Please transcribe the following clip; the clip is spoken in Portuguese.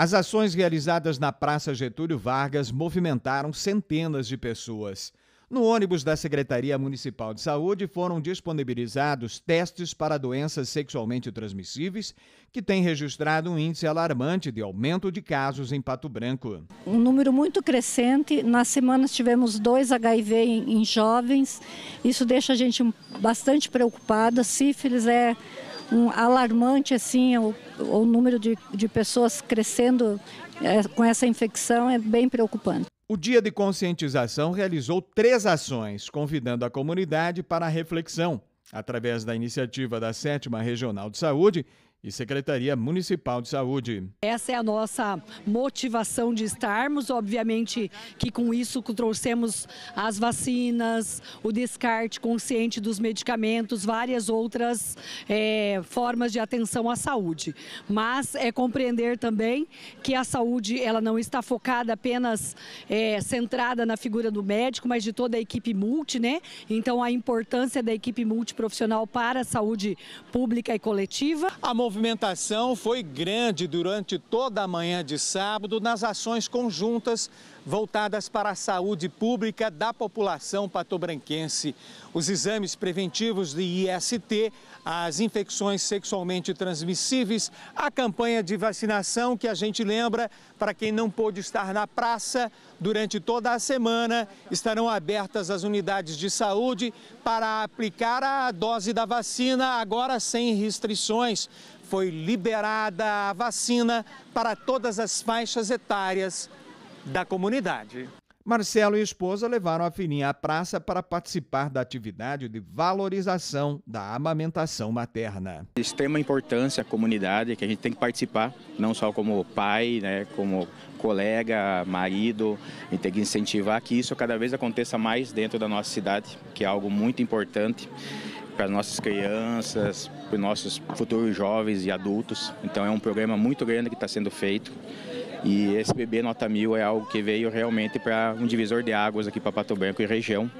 As ações realizadas na Praça Getúlio Vargas movimentaram centenas de pessoas. No ônibus da Secretaria Municipal de Saúde foram disponibilizados testes para doenças sexualmente transmissíveis, que tem registrado um índice alarmante de aumento de casos em Pato Branco. Um número muito crescente. Nas semanas tivemos dois HIV em, em jovens. Isso deixa a gente bastante preocupada. Sífilis é um alarmante assim, o, o número de, de pessoas crescendo é, com essa infecção é bem preocupante. O Dia de Conscientização realizou três ações, convidando a comunidade para a reflexão. Através da iniciativa da Sétima Regional de Saúde, e Secretaria Municipal de Saúde. Essa é a nossa motivação de estarmos, obviamente que com isso trouxemos as vacinas, o descarte consciente dos medicamentos, várias outras é, formas de atenção à saúde. Mas é compreender também que a saúde ela não está focada apenas é, centrada na figura do médico, mas de toda a equipe multi, né? Então a importância da equipe multiprofissional para a saúde pública e coletiva. Amor movimentação foi grande durante toda a manhã de sábado nas ações conjuntas voltadas para a saúde pública da população patobranquense. Os exames preventivos de IST, as infecções sexualmente transmissíveis, a campanha de vacinação que a gente lembra para quem não pôde estar na praça durante toda a semana, estarão abertas as unidades de saúde para aplicar a dose da vacina agora sem restrições foi liberada a vacina para todas as faixas etárias da comunidade. Marcelo e esposa levaram a filhinha à praça para participar da atividade de valorização da amamentação materna. De extrema importância a comunidade, que a gente tem que participar, não só como pai, né, como colega, marido, a gente tem que incentivar que isso cada vez aconteça mais dentro da nossa cidade, que é algo muito importante para as nossas crianças, para os nossos futuros jovens e adultos. Então é um programa muito grande que está sendo feito. E esse bebê nota mil é algo que veio realmente para um divisor de águas aqui para Pato Branco e região.